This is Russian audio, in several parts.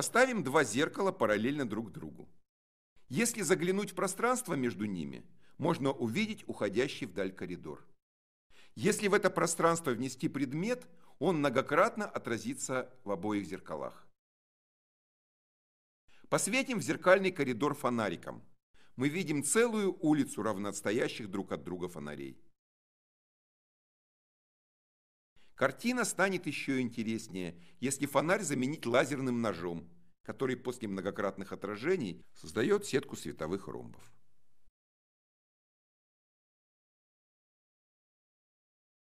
Поставим два зеркала параллельно друг другу. Если заглянуть в пространство между ними, можно увидеть уходящий вдаль коридор. Если в это пространство внести предмет, он многократно отразится в обоих зеркалах. Посветим в зеркальный коридор фонариком. Мы видим целую улицу равностоящих друг от друга фонарей. Картина станет еще интереснее, если фонарь заменить лазерным ножом, который после многократных отражений создает сетку световых ромбов.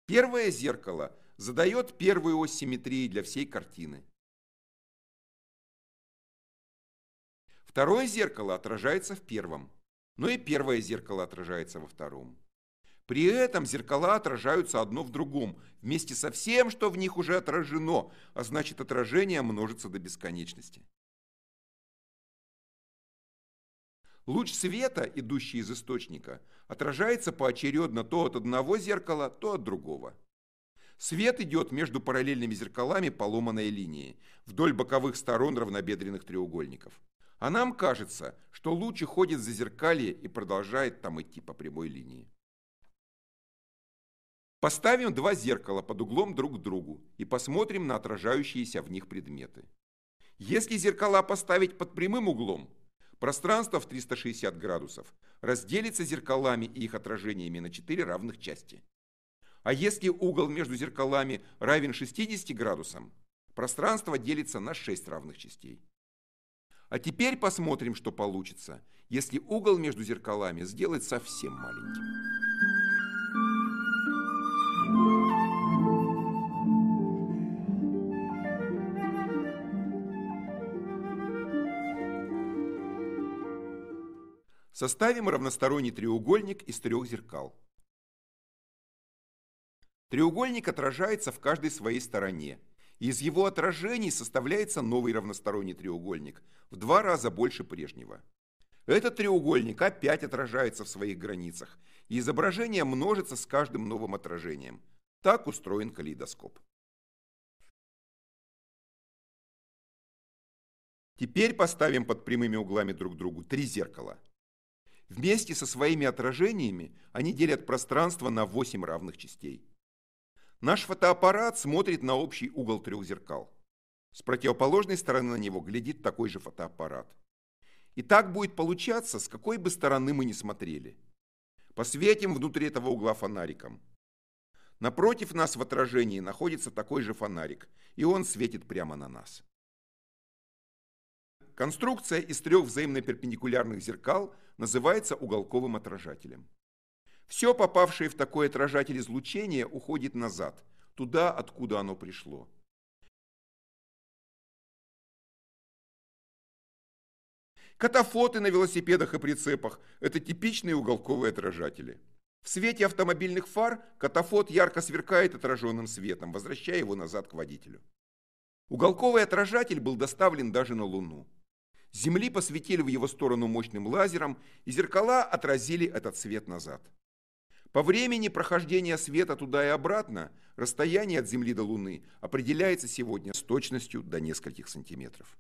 Первое зеркало задает первую ось симметрии для всей картины. Второе зеркало отражается в первом, но и первое зеркало отражается во втором. При этом зеркала отражаются одно в другом, вместе со всем, что в них уже отражено, а значит отражение множится до бесконечности. Луч света, идущий из источника, отражается поочередно то от одного зеркала, то от другого. Свет идет между параллельными зеркалами поломанной линии, вдоль боковых сторон равнобедренных треугольников. А нам кажется, что луч уходит за зеркалье и продолжает там идти по прямой линии. Поставим два зеркала под углом друг к другу и посмотрим на отражающиеся в них предметы. Если зеркала поставить под прямым углом, пространство в 360 градусов разделится зеркалами и их отражениями на четыре равных части. А если угол между зеркалами равен 60 градусам, пространство делится на 6 равных частей. А теперь посмотрим, что получится, если угол между зеркалами сделать совсем маленьким. Составим равносторонний треугольник из трех зеркал. Треугольник отражается в каждой своей стороне. Из его отражений составляется новый равносторонний треугольник, в два раза больше прежнего. Этот треугольник опять отражается в своих границах, и изображение множится с каждым новым отражением. Так устроен калейдоскоп. Теперь поставим под прямыми углами друг к другу три зеркала – Вместе со своими отражениями они делят пространство на 8 равных частей. Наш фотоаппарат смотрит на общий угол трех зеркал. С противоположной стороны на него глядит такой же фотоаппарат. И так будет получаться, с какой бы стороны мы ни смотрели. Посветим внутри этого угла фонариком. Напротив нас в отражении находится такой же фонарик, и он светит прямо на нас. Конструкция из трех взаимно перпендикулярных зеркал называется уголковым отражателем. Все попавшее в такой отражатель излучение уходит назад, туда, откуда оно пришло. Катафоты на велосипедах и прицепах – это типичные уголковые отражатели. В свете автомобильных фар катафот ярко сверкает отраженным светом, возвращая его назад к водителю. Уголковый отражатель был доставлен даже на Луну. Земли посветили в его сторону мощным лазером, и зеркала отразили этот свет назад. По времени прохождения света туда и обратно расстояние от Земли до Луны определяется сегодня с точностью до нескольких сантиметров.